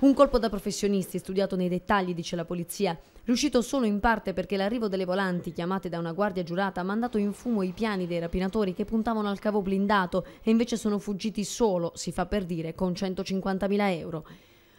Un colpo da professionisti, studiato nei dettagli, dice la polizia, riuscito solo in parte perché l'arrivo delle volanti chiamate da una guardia giurata ha mandato in fumo i piani dei rapinatori che puntavano al cavo blindato e invece sono fuggiti solo, si fa per dire, con 150.000 euro.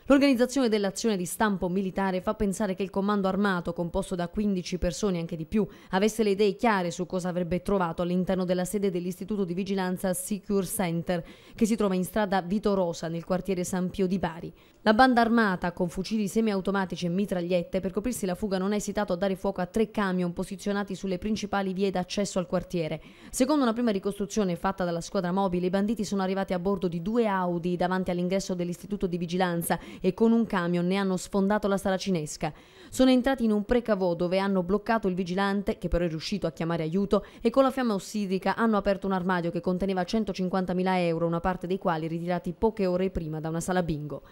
L'organizzazione dell'azione di stampo militare fa pensare che il comando armato, composto da 15 persone anche di più, avesse le idee chiare su cosa avrebbe trovato all'interno della sede dell'istituto di vigilanza Secure Center, che si trova in strada Vito Rosa nel quartiere San Pio di Bari. La banda armata, con fucili semiautomatici e mitragliette, per coprirsi la fuga non ha esitato a dare fuoco a tre camion posizionati sulle principali vie d'accesso al quartiere. Secondo una prima ricostruzione fatta dalla squadra mobile, i banditi sono arrivati a bordo di due Audi davanti all'ingresso dell'istituto di vigilanza e con un camion ne hanno sfondato la sala cinesca. Sono entrati in un precavò dove hanno bloccato il vigilante, che però è riuscito a chiamare aiuto, e con la fiamma ossidrica hanno aperto un armadio che conteneva 150.000 euro, una parte dei quali ritirati poche ore prima da una sala bingo.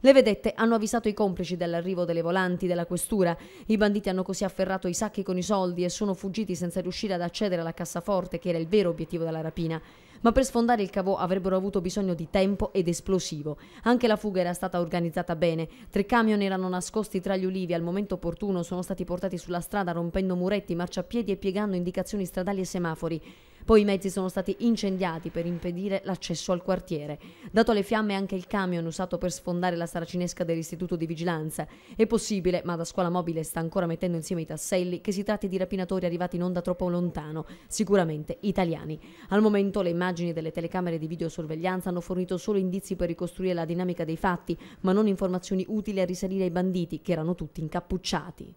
Le vedette hanno avvisato i complici dell'arrivo delle volanti della questura. I banditi hanno così afferrato i sacchi con i soldi e sono fuggiti senza riuscire ad accedere alla cassaforte, che era il vero obiettivo della rapina ma per sfondare il cavò avrebbero avuto bisogno di tempo ed esplosivo. Anche la fuga era stata organizzata bene. Tre camion erano nascosti tra gli ulivi, al momento opportuno sono stati portati sulla strada rompendo muretti, marciapiedi e piegando indicazioni stradali e semafori. Poi i mezzi sono stati incendiati per impedire l'accesso al quartiere. Dato alle fiamme anche il camion usato per sfondare la saracinesca dell'istituto di vigilanza. È possibile, ma la scuola mobile sta ancora mettendo insieme i tasselli, che si tratti di rapinatori arrivati non da troppo lontano, sicuramente italiani. Al momento le immagini delle telecamere di videosorveglianza hanno fornito solo indizi per ricostruire la dinamica dei fatti, ma non informazioni utili a risalire ai banditi, che erano tutti incappucciati.